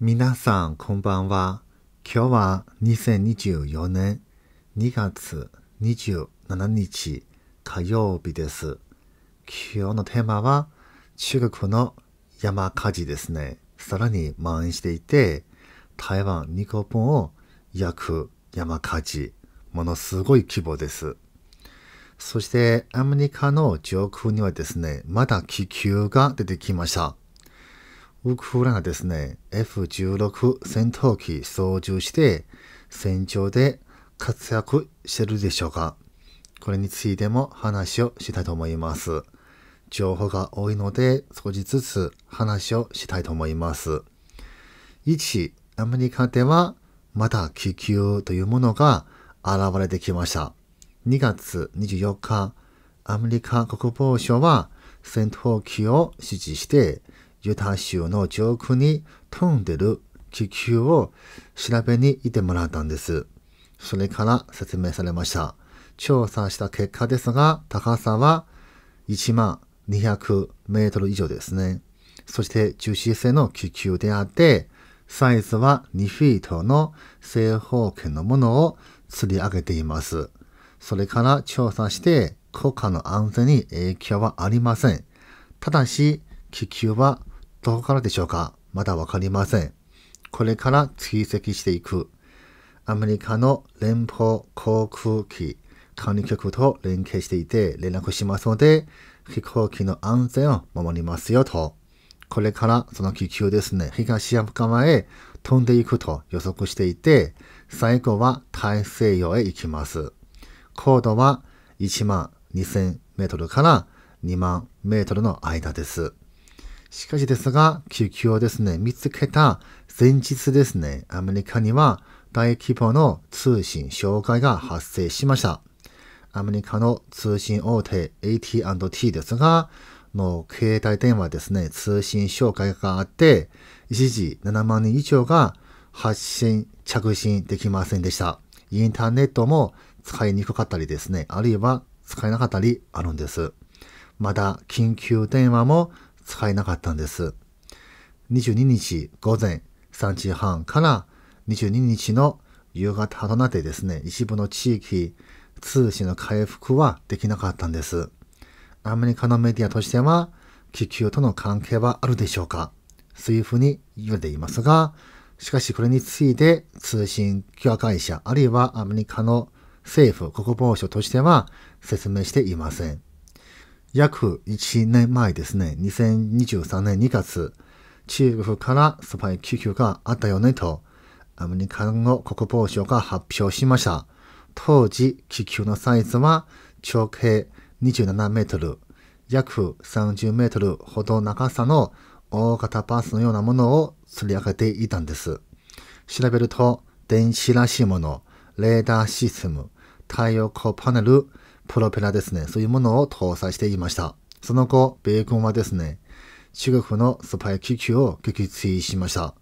皆さんこんばんは。今日は2024年2月27日火曜日です。今日のテーマは中国の山火事ですね。さらに蔓延していて、台湾2個分を焼く山火事。ものすごい規模です。そしてアメリカの上空にはですね、まだ気球が出てきました。ウクフラがですね、F16 戦闘機操縦して戦場で活躍してるでしょうかこれについても話をしたいと思います。情報が多いので少しずつ話をしたいと思います。1、アメリカではまた気球というものが現れてきました。2月24日、アメリカ国防省は戦闘機を指示してユタ州の上空に飛んでる気球を調べに行ってもらったんです。それから説明されました。調査した結果ですが、高さは1万200メートル以上ですね。そして樹脂製の気球であって、サイズは2フィートの正方形のものを釣り上げています。それから調査して国家の安全に影響はありません。ただし、気球はどこからでしょうかまだわかりません。これから追跡していく。アメリカの連邦航空機管理局と連携していて連絡しますので、飛行機の安全を守りますよと。これからその気球ですね、東アフリ飛んでいくと予測していて、最後は大西洋へ行きます。高度は1万2000メートルから2万メートルの間です。しかしですが、救急をですね、見つけた前日ですね、アメリカには大規模の通信障害が発生しました。アメリカの通信大手 AT&T ですが、の携帯電話ですね、通信障害があって、一時7万人以上が発信、着信できませんでした。インターネットも使いにくかったりですね、あるいは使えなかったりあるんです。また、緊急電話も使えなかったんです。22日午前3時半から22日の夕方となってですね、一部の地域、通信の回復はできなかったんです。アメリカのメディアとしては、気球との関係はあるでしょうかそういうふうに言われていますが、しかしこれについて通信協会社あるいはアメリカの政府国防省としては説明していません。約1年前ですね、2023年2月、中国からスパイ気球があったよねと、アメリカの国防省が発表しました。当時、気球のサイズは直径27メートル、約30メートルほど長さの大型バスのようなものを釣り上げていたんです。調べると、電子らしいもの、レーダーシステム、太陽光パネル、プロペラですね、そういうものを搭載していました。その後、米軍はですね、中国のスパイ気球を撃墜しました。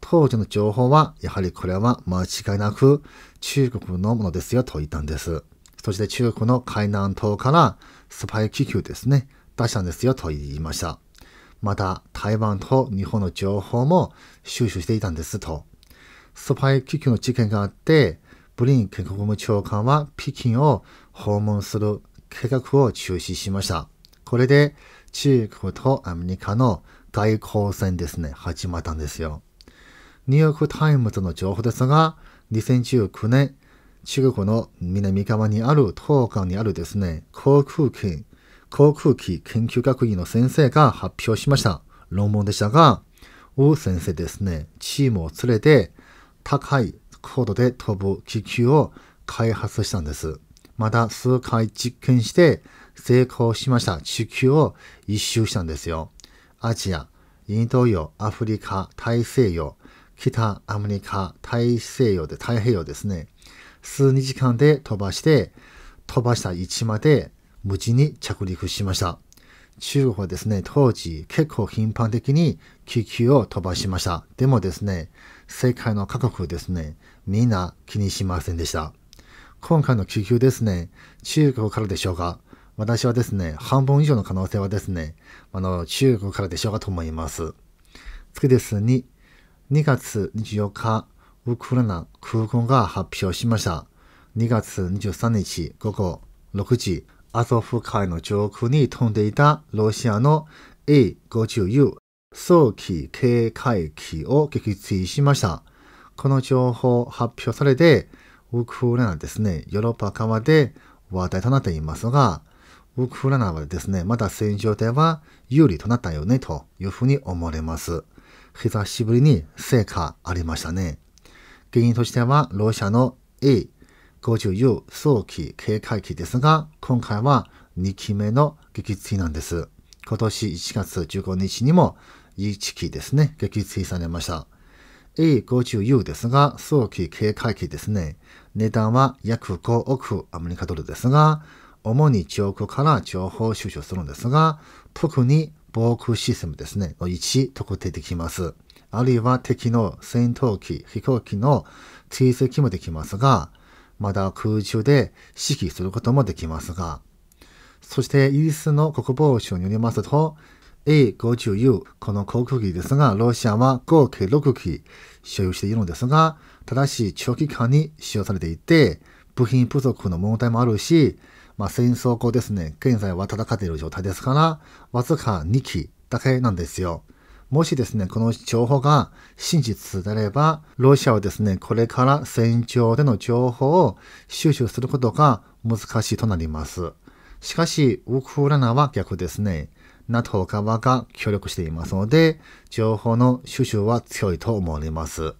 当時の情報は、やはりこれは間違いなく中国のものですよと言ったんです。そして中国の海南島からスパイ気球ですね、出したんですよと言いました。また、台湾と日本の情報も収集していたんですと。スパイ気球の事件があって、ブリン国務長官は北京を訪問する計画を中止しました。これで中国とアメリカの外交戦ですね、始まったんですよ。ニューヨークタイムズの情報ですが、2019年、中国の南側にある東海にあるですね、航空機、航空機研究学院の先生が発表しました論文でしたが、王先生ですね、チームを連れて高い高度で飛ぶ気球を開発したんです。また数回実験して成功しました地球を一周したんですよ。アジア、インド洋、アフリカ、大西洋、北アメリカ、大西洋で太平洋ですね。数日間で飛ばして、飛ばした位置まで無事に着陸しました。中国はですね、当時結構頻繁的に気球を飛ばしました。でもですね、世界の各国ですね、みんな気にしませんでした。今回の救急ですね、中国からでしょうか私はですね、半分以上の可能性はですね、あの、中国からでしょうかと思います。次ですに、2月24日、ウクライナ空軍が発表しました。2月23日午後6時、アゾフ海の上空に飛んでいたロシアの A50U 早期警戒機を撃墜しました。この情報発表されて、ウクラナですね、ヨーロッパ側で話題となっていますが、ウクラナはですね、まだ戦場では有利となったよね、というふうに思われます。久しぶりに成果ありましたね。原因としては、ロシアの a 5 4早期警戒期ですが、今回は2期目の撃墜なんです。今年1月15日にも1期ですね、撃墜されました。A50U ですが、早期警戒機ですね。値段は約5億アメリカドルですが、主に上空から情報収集するんですが、特に防空システムですね、の位置特定できます。あるいは敵の戦闘機、飛行機の追跡もできますが、まだ空中で指揮することもできますが、そしてイギリスの国防省によりますと、a 5 9 u この航空機ですが、ロシアは合計6機所有しているのですが、ただし長期間に使用されていて、部品不足の問題もあるし、まあ、戦争後ですね、現在は戦っている状態ですから、わずか2機だけなんですよ。もしですね、この情報が真実であれば、ロシアはですね、これから戦場での情報を収集することが難しいとなります。しかし、ウクライナは逆ですね。NATO 側が協力していますので、情報の収集は強いと思われます。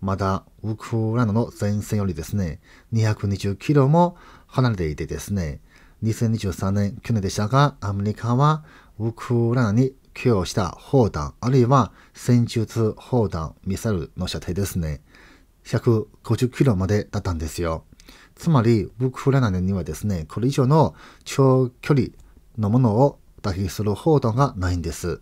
まだ、ウクライナの前線よりですね、220キロも離れていてですね、2023年、去年でしたが、アメリカはウクライナに供与した砲弾、あるいは戦術砲弾、ミサイルの射程ですね、150キロまでだったんですよ。つまり、ウクライナにはですね、これ以上の長距離のものを打飛する報道がないんです。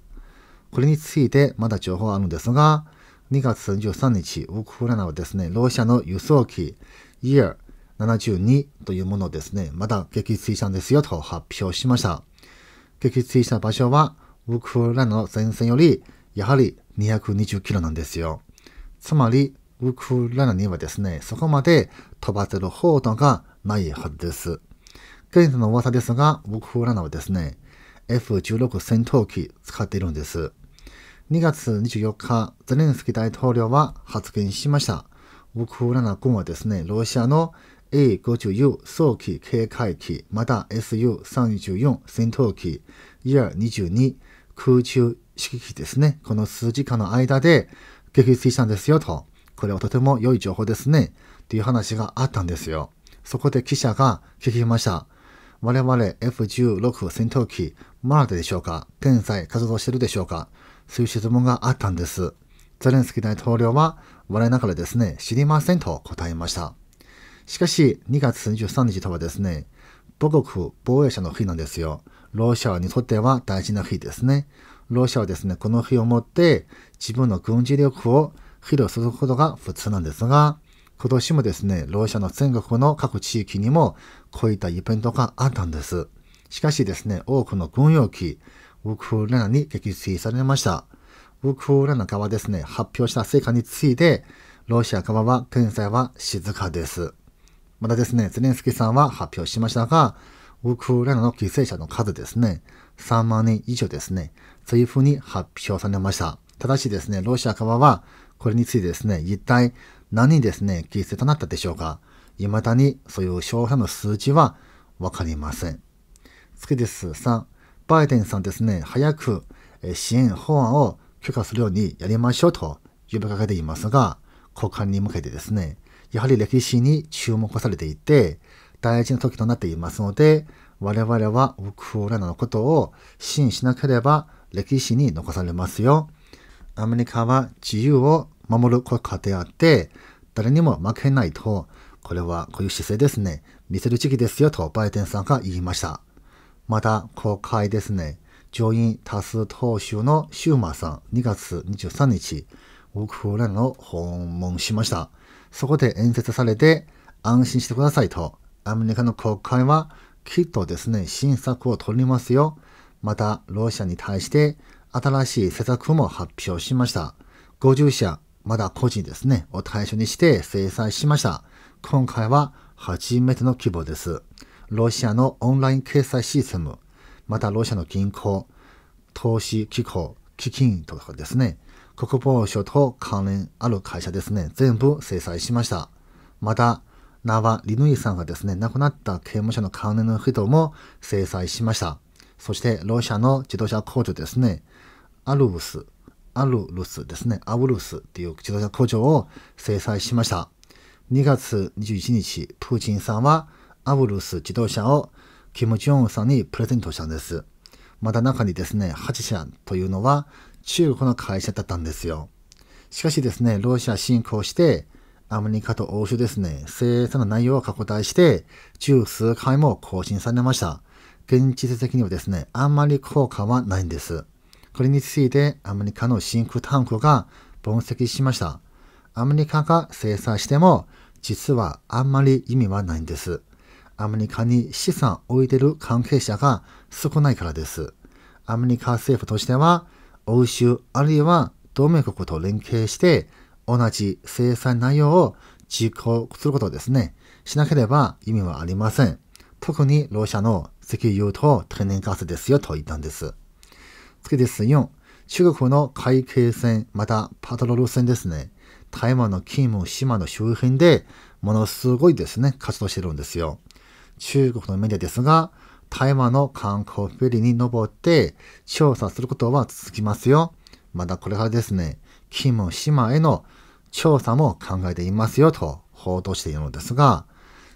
これについてまだ情報はあるんですが、2月23日、ウクライナはですね、ロシアの輸送機 Year 72というものをですね、まだ撃墜したんですよと発表しました。撃墜した場所は、ウクライナの前線より、やはり220キロなんですよ。つまり、ウクライナにはですね、そこまで飛ばせる報道がないはずです。現在の噂ですが、ウクライナはですね、F16 戦闘機使っているんです。2月24日、ゼレンスキー大統領は発言しました。ウクラナ軍はですね、ロシアの A50U 早期警戒機、また SU34 戦闘機、ER22 空中指揮機ですね、この数時間の間で撃墜したんですよと、これはとても良い情報ですね、という話があったんですよ。そこで記者が聞きました。我々 F16 戦闘機、まだでしょうか現在活動してるでしょうかそういう質問があったんです。ゼレンスキー大統領は、我ながらですね、知りませんと答えました。しかし、2月23日とはですね、母国防衛者の日なんですよ。ロシアにとっては大事な日ですね。ロシアはですね、この日をもって自分の軍事力を披露することが普通なんですが、今年もですね、ロシアの全国の各地域にもこういったイベントがあったんです。しかしですね、多くの軍用機、ウクライナに撃墜されました。ウクライナ側ですね、発表した成果について、ロシア側は現在は静かです。またですね、ゼレンスキーさんは発表しましたが、ウクライナの犠牲者の数ですね、3万人以上ですね、いふ風に発表されました。ただしですね、ロシア側はこれについてですね、一体何にですね、犠牲となったでしょうか未だにそういう商費者の数値はわかりません。次です。3、バイデンさんですね、早く支援法案を許可するようにやりましょうと呼びかけていますが、交換に向けてですね、やはり歴史に注目されていて、大事な時となっていますので、我々はウクライナのことを支援しなければ歴史に残されますよ。アメリカは自由を守る、こ家であって、誰にも負けないと、これはこういう姿勢ですね、見せる時期ですよとバイデンさんが言いました。また、公開ですね、上院多数党州のシューマーさん、2月23日、ウクライナを訪問しました。そこで演説されて、安心してくださいと、アメリカの国会はきっとですね、新策を取りますよ。また、ロシアに対して新しい施策も発表しました。50社まだ個人ですね、を対象にして制裁しました。今回は初めての規模です。ロシアのオンライン決済システム、またロシアの銀行、投資機構、基金とかですね、国防省と関連ある会社ですね、全部制裁しました。また、ナワリヌイさんがですね、亡くなった刑務所の関連の人も制裁しました。そして、ロシアの自動車工場ですね、アルウスアルルスですね、アウルスっていう自動車工場を制裁しました。2月21日、プーチンさんはアウルス自動車をキム・ジョンウンさんにプレゼントしたんです。また中にですね、8社というのは中国の会社だったんですよ。しかしですね、ロシア侵攻して、アメリカと欧州ですね、生産の内容を拡大して、十数回も更新されました。現実的にはですね、あんまり効果はないんです。これについてアメリカの真空タンクが分析しました。アメリカが制裁しても、実はあんまり意味はないんです。アメリカに資産を置いてる関係者が少ないからです。アメリカ政府としては、欧州あるいは同盟国と連携して、同じ制裁内容を実行することですね。しなければ意味はありません。特にロシアの石油と天然ガスですよと言ったんです。次です。4、中国の海警船、またパトロール船ですね。台湾の金務島の周辺でものすごいですね、活動してるんですよ。中国のメディアですが、台湾の観光フェリーに登って調査することは続きますよ。まだこれからですね、金務島への調査も考えていますよと報道しているのですが、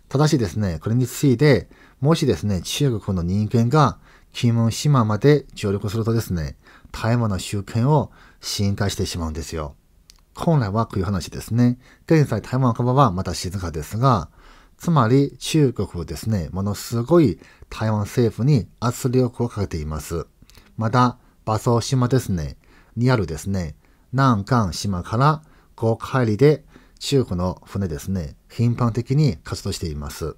ただしですね、これについて、もしですね、中国の人間が金島まで上陸するとですね、台湾の周辺を侵害してしまうんですよ。本来はこういう話ですね。現在台湾の幅はまだ静かですが、つまり中国ですね、ものすごい台湾政府に圧力をかけています。また、馬祖島ですね、にあるですね、南岸島から5海里で中国の船ですね、頻繁的に活動しています。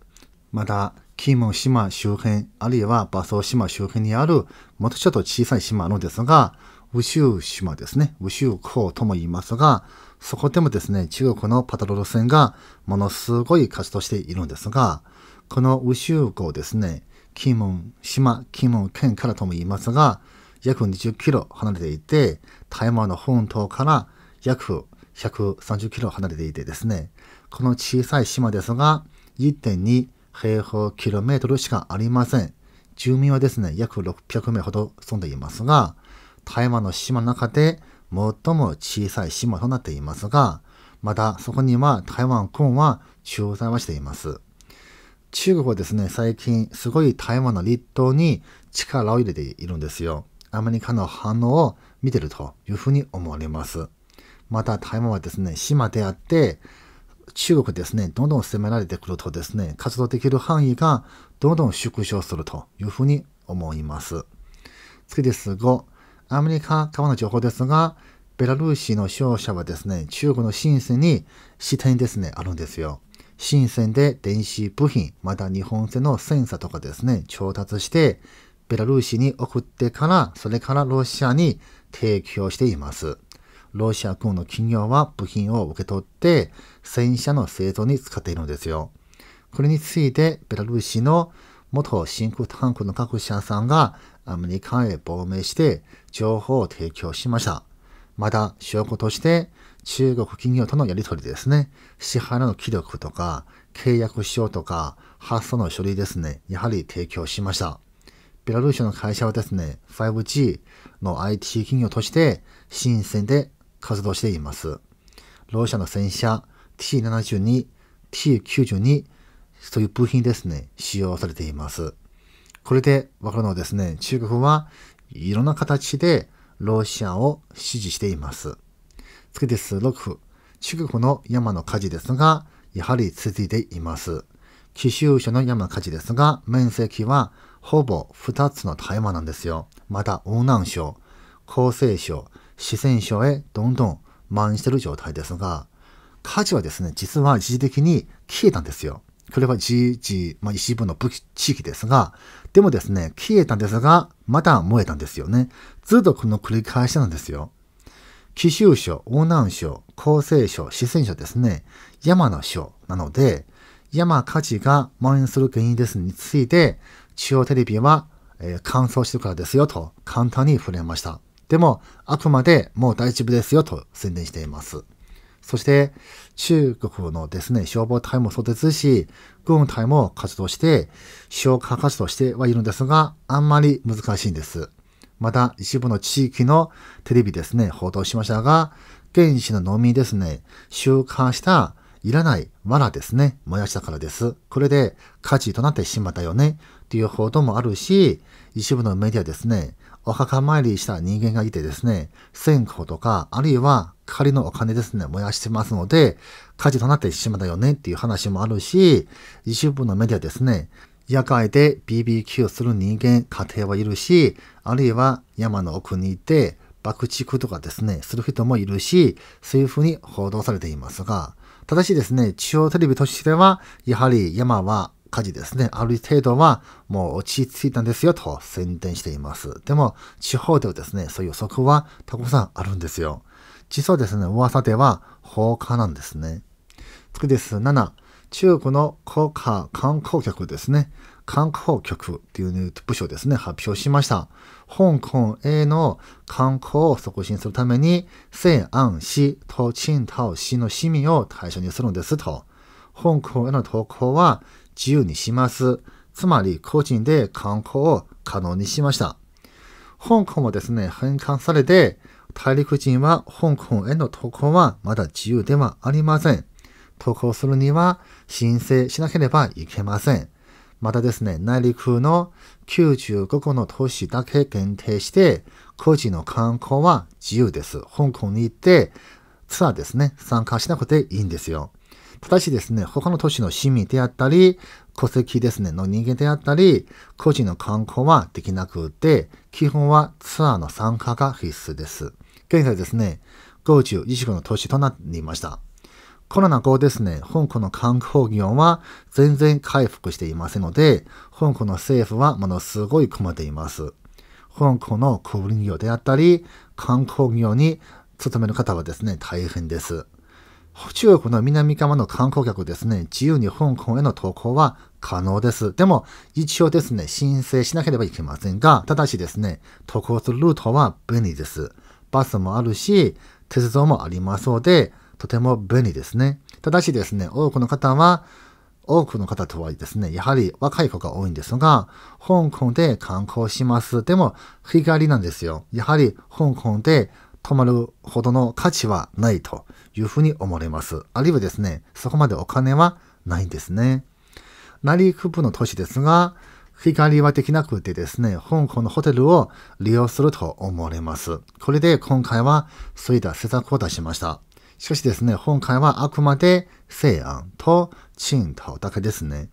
また、キーモン島周辺、あるいは馬ソ島周辺にある、もっとちょっと小さい島のですが、ウシュウ島ですね、ウシュウ港とも言いますが、そこでもですね、中国のパトロール船がものすごい活動しているんですが、このウシュウ港ですね、キーモン島、キーモン県からとも言いますが、約20キロ離れていて、台湾の本島から約130キロ離れていてですね、この小さい島ですが、1.2平方キロメートルしかありません。住民はですね、約600名ほど住んでいますが、台湾の島の中で最も小さい島となっていますが、またそこには台湾軍は駐在はしています。中国はですね、最近すごい台湾の立東に力を入れているんですよ。アメリカの反応を見てるというふうに思われます。また台湾はですね、島であって、中国ですね、どんどん攻められてくるとですね、活動できる範囲がどんどん縮小するというふうに思います。次です5、アメリカ側の情報ですが、ベラルーシの勝者はですね、中国の深圳に支店ですね、あるんですよ。深圳で電子部品、また日本製のセンサーとかですね、調達して、ベラルーシに送ってから、それからロシアに提供しています。ロシア軍の企業は部品を受け取って戦車の製造に使っているのですよ。これについて、ベラルーシの元真空タンクの各社さんがアメリカへ亡命して情報を提供しました。また、証拠として、中国企業とのやり取りですね。支払いの記録とか、契約書とか、発送の書類ですね。やはり提供しました。ベラルーシの会社はですね、5G の IT 企業として、新鮮で活動しています。ロシアの戦車 T72、T92 という部品ですね、使用されています。これでわかるのはですね、中国はいろんな形でロシアを支持しています。次です、6。中国の山の火事ですが、やはり続いています。奇襲者の山火事ですが、面積はほぼ2つの台湾なんですよ。また、雲南省、厚生省、四川省へどんどん蔓延している状態ですが、火事はですね、実は一時的に消えたんですよ。これはじじ、まあ、一部の武器地域ですが、でもですね、消えたんですが、また燃えたんですよね。ずっとこの繰り返しなんですよ。貴州省、雲南省、江西省、四川省ですね、山の省なので、山火事が蔓延する原因ですについて、中央テレビは、えー、乾燥してるからですよと簡単に触れました。でも、あくまでもう大丈夫ですよと宣伝しています。そして、中国のですね、消防隊もそうですし、軍隊も活動して、消火活動してはいるんですが、あんまり難しいんです。また、一部の地域のテレビですね、報道しましたが、現地の農民ですね、収穫したいらない藁ですね、燃やしたからです。これで火事となってしまったよね、という報道もあるし、一部のメディアですね、お墓参りした人間がいてですね、線香とか、あるいは仮のお金ですね、燃やしてますので、火事となってしまったよねっていう話もあるし、一部のメディアですね、夜会で BBQ する人間、家庭はいるし、あるいは山の奥にいて、爆竹とかですね、する人もいるし、そういうふうに報道されていますが、ただしですね、中央テレビとしては、やはり山は火事ですね、ある程度はもう落ち着いたんですよと宣伝しています。でも、地方ではですね、そういう予測はたくさんあるんですよ。実はですね、噂では放火なんですね。次です。7、中国の国家観光局ですね。観光局っていう部署ですね、発表しました。香港への観光を促進するために、西安市と青島市の市民を対象にするんですと。香港への投稿は、自由にします。つまり個人で観光を可能にしました。香港もですね、返還されて、大陸人は香港への渡航はまだ自由ではありません。渡航するには申請しなければいけません。またですね、内陸の95個の都市だけ限定して、個人の観光は自由です。香港に行って、ツアーですね、参加しなくていいんですよ。ただしですね、他の都市の市民であったり、戸籍ですね、の人間であったり、個人の観光はできなくて、基本はツアーの参加が必須です。現在ですね、51個の都市となっていました。コロナ後ですね、香港の観光業は全然回復していませんので、香港の政府はものすごい困っています。香港の小売業であったり、観光業に勤める方はですね、大変です。中国の南側の観光客ですね、自由に香港への渡航は可能です。でも、一応ですね、申請しなければいけませんが、ただしですね、渡航するルートは便利です。バスもあるし、鉄道もありますので、とても便利ですね。ただしですね、多くの方は、多くの方とはですね、やはり若い子が多いんですが、香港で観光します。でも、日帰りなんですよ。やはり香港で泊まるほどの価値はないと。いうふうに思われます。あるいはですね、そこまでお金はないんですね。リークープの都市ですが、日帰りはできなくてですね、香港のホテルを利用すると思われます。これで今回はそういった施策を出しました。しかしですね、今回はあくまで西安と青島だけですね。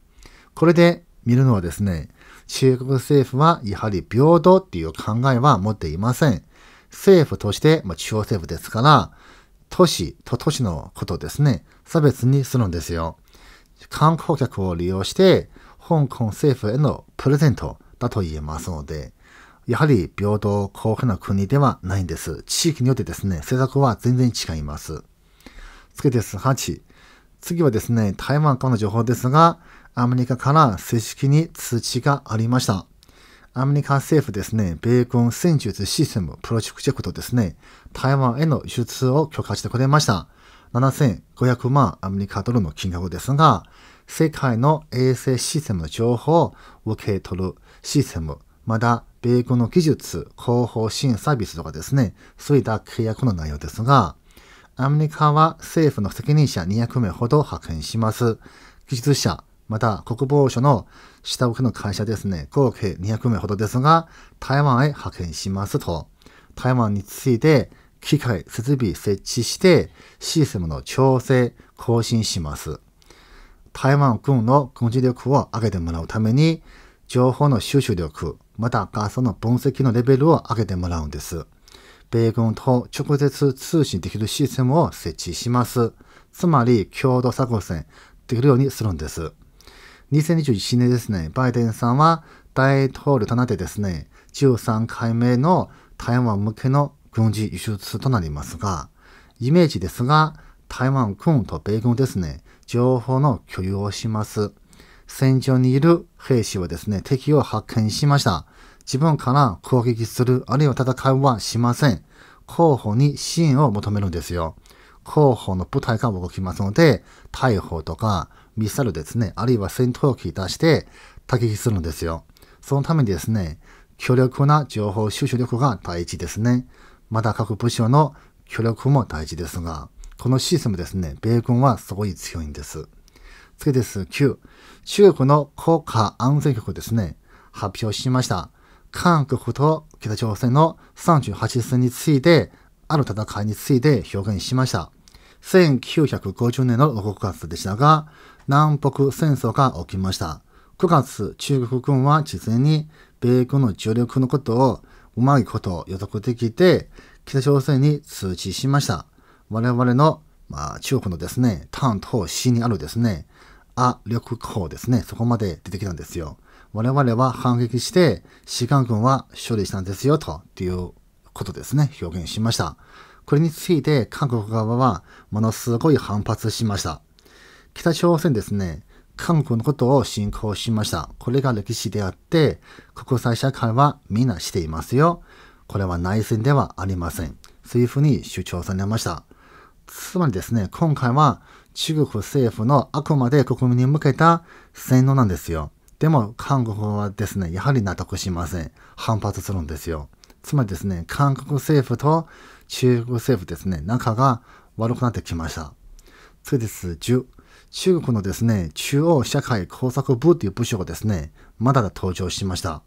これで見るのはですね、中国政府はやはり平等っていう考えは持っていません。政府として、まあ、中央政府ですから、都市と都市のことですね、差別にするんですよ。観光客を利用して、香港政府へのプレゼントだと言えますので、やはり平等公平な国ではないんです。地域によってですね、政策は全然違います。次です。8。次はですね、台湾からの情報ですが、アメリカから正式に通知がありました。アメリカ政府ですね、米軍戦術システムプロジェクトですね、台湾への輸出を許可してくれました。7500万アメリカドルの金額ですが、世界の衛星システムの情報を受け取るシステム、また、米軍の技術、広報支援サービスとかですね、そういった契約の内容ですが、アメリカは政府の責任者200名ほど派遣します。技術者、また、国防省の下請けの会社ですね、合計200名ほどですが、台湾へ派遣しますと、台湾について、機械、設備設置して、システムの調整、更新します。台湾軍の軍事力を上げてもらうために、情報の収集力、また画像の分析のレベルを上げてもらうんです。米軍と直接通信できるシステムを設置します。つまり、共同作戦できるようにするんです。2021年ですね、バイデンさんは大統領となってですね、13回目の台湾向けの軍事輸出となりますが、イメージですが、台湾軍と米軍ですね、情報の共有をします。戦場にいる兵士はですね、敵を発見しました。自分から攻撃する、あるいは戦いはしません。候補に支援を求めるんですよ。候補の部隊が動きますので、逮捕とかミサイルですね、あるいは戦闘機出して打撃するんですよ。そのためにですね、強力な情報収集力が大事ですね。また各部署の協力も大事ですが、このシステムですね、米軍はすごい強いんです。次です。9、中国の国家安全局ですね、発表しました。韓国と北朝鮮の38戦について、ある戦いについて表現しました。1950年の6月でしたが、南北戦争が起きました。9月、中国軍は事前に米軍の助力のことをうまいこと予測できて、北朝鮮に通知しました。我々の、まあ、中国のですね、担当市にあるですね、ア力港ですね、そこまで出てきたんですよ。我々は反撃して、志願軍は処理したんですよ、と、いうことですね、表現しました。これについて韓国側はものすごい反発しました。北朝鮮ですね、韓国のことを侵攻しました。これが歴史であって、国際社会はみんなしていますよ。これは内戦ではありません。そういうふうに主張されました。つまりですね、今回は中国政府のあくまで国民に向けた洗脳なんですよ。でも韓国はですね、やはり納得しません。反発するんですよ。つまりですね、韓国政府と中国政府ですね、仲が悪くなってきました。次です。10中国のですね、中央社会工作部という部署がですね、まだだ登場しました。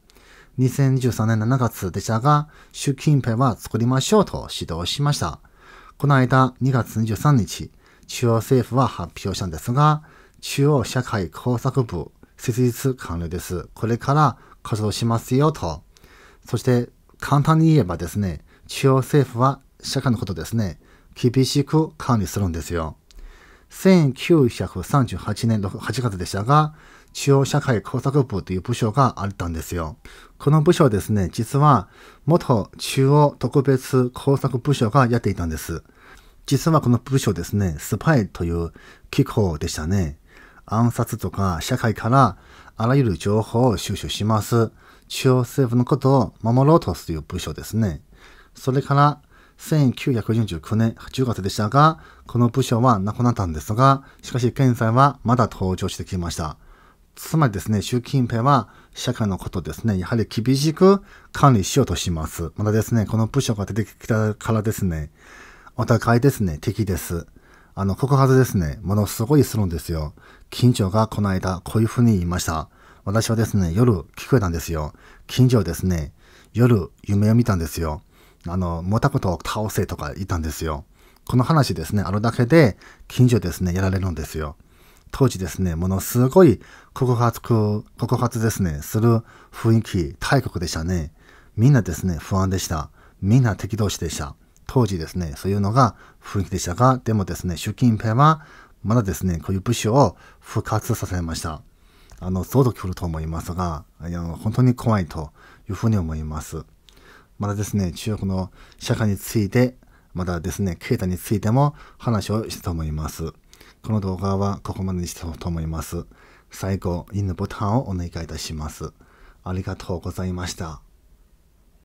2023年7月でしたが、習近平は作りましょうと指導しました。この間2月23日、中央政府は発表したんですが、中央社会工作部設立完了です。これから活動しますよと。そして簡単に言えばですね、中央政府は社会のことですね、厳しく管理するんですよ。1938年8月でしたが、中央社会工作部という部署があったんですよ。この部署ですね、実は元中央特別工作部署がやっていたんです。実はこの部署ですね、スパイという機構でしたね。暗殺とか社会からあらゆる情報を収集します。中央政府のことを守ろうとする部署ですね。それから1949年10月でしたが、この部署はなくなったんですが、しかし現在はまだ登場してきました。つまりですね、習近平は社会のことですね、やはり厳しく管理しようとします。またですね、この部署が出てきたからですね、お互いですね、敵です。あの、告発ですね、ものすごいするんですよ。近所がこの間、こういうふうに言いました。私はですね、夜聞こえたんですよ。近所ですね、夜夢を見たんですよ。あの、モタコトを倒せとか言ったんですよ。この話ですね、あるだけで、近所ですね、やられるんですよ。当時ですね、ものすごい告発、告発ですね、する雰囲気、大国でしたね。みんなですね、不安でした。みんな敵同士でした。当時ですね、そういうのが雰囲気でしたが、でもですね、習近平は、まだですね、こういう武士を復活させました。あの、相当来ると思いますが、本当に怖いというふうに思います。またですね、中国の社会について、またですね、経済についても話をしたと思います。この動画はここまでにしたと思います。最後、いいねボタンをお願いいたします。ありがとうございました。